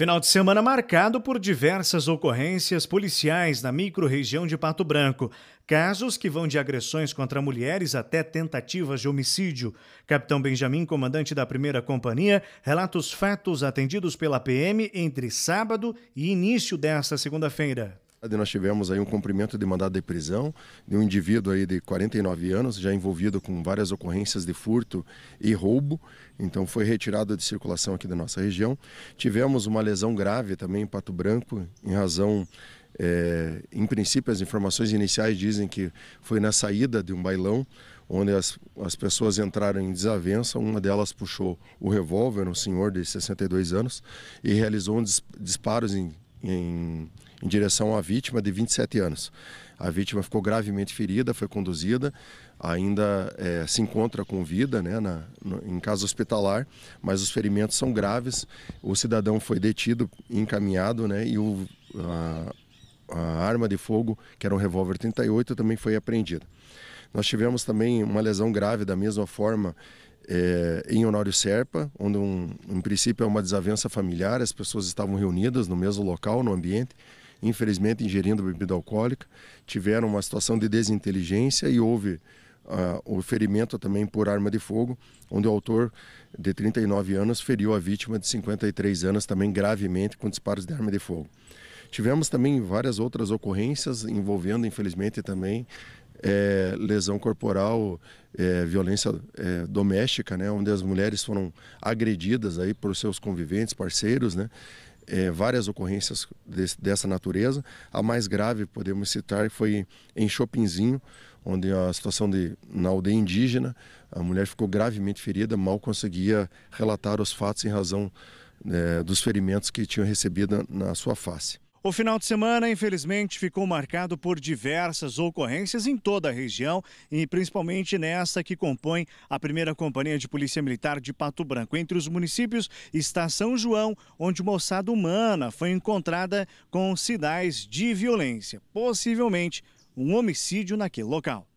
Final de semana marcado por diversas ocorrências policiais na micro-região de Pato Branco. Casos que vão de agressões contra mulheres até tentativas de homicídio. Capitão Benjamin, comandante da primeira companhia, relata os fatos atendidos pela PM entre sábado e início desta segunda-feira. Nós tivemos aí um cumprimento de mandado de prisão de um indivíduo aí de 49 anos, já envolvido com várias ocorrências de furto e roubo, então foi retirado de circulação aqui da nossa região. Tivemos uma lesão grave também em Pato Branco, em razão é, em princípio, as informações iniciais dizem que foi na saída de um bailão, onde as, as pessoas entraram em desavença. Uma delas puxou o revólver, um senhor de 62 anos, e realizou um dis, disparos em em, em direção à vítima de 27 anos. A vítima ficou gravemente ferida, foi conduzida, ainda é, se encontra com vida né, na, no, em casa hospitalar, mas os ferimentos são graves. O cidadão foi detido, encaminhado, né, e o, a, a arma de fogo, que era um revólver 38, também foi apreendida. Nós tivemos também uma lesão grave da mesma forma é, em Honório Serpa, onde um, em princípio é uma desavença familiar, as pessoas estavam reunidas no mesmo local, no ambiente, infelizmente ingerindo bebida alcoólica, tiveram uma situação de desinteligência e houve uh, o ferimento também por arma de fogo, onde o autor de 39 anos feriu a vítima de 53 anos também gravemente com disparos de arma de fogo. Tivemos também várias outras ocorrências envolvendo, infelizmente, também é, lesão corporal, é, violência é, doméstica, né, onde as mulheres foram agredidas aí por seus conviventes, parceiros, né, é, várias ocorrências desse, dessa natureza. A mais grave, podemos citar, foi em Chopinzinho, onde a situação de, na aldeia indígena, a mulher ficou gravemente ferida, mal conseguia relatar os fatos em razão é, dos ferimentos que tinham recebido na sua face. O final de semana, infelizmente, ficou marcado por diversas ocorrências em toda a região e principalmente nesta que compõe a primeira companhia de Polícia Militar de Pato Branco. Entre os municípios está São João, onde uma ossada humana foi encontrada com sinais de violência, possivelmente um homicídio naquele local.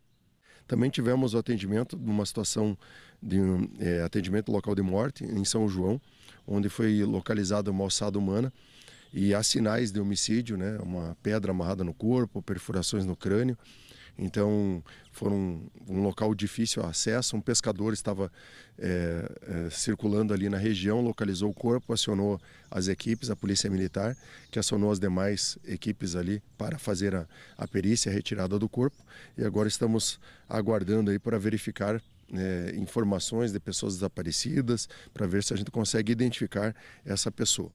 Também tivemos o atendimento de uma situação de é, atendimento local de morte em São João, onde foi localizada uma ossada humana e há sinais de homicídio, né? Uma pedra amarrada no corpo, perfurações no crânio. Então, foram um local difícil acesso. Um pescador estava é, é, circulando ali na região, localizou o corpo, acionou as equipes, a polícia militar, que acionou as demais equipes ali para fazer a, a perícia, a retirada do corpo. E agora estamos aguardando aí para verificar é, informações de pessoas desaparecidas, para ver se a gente consegue identificar essa pessoa.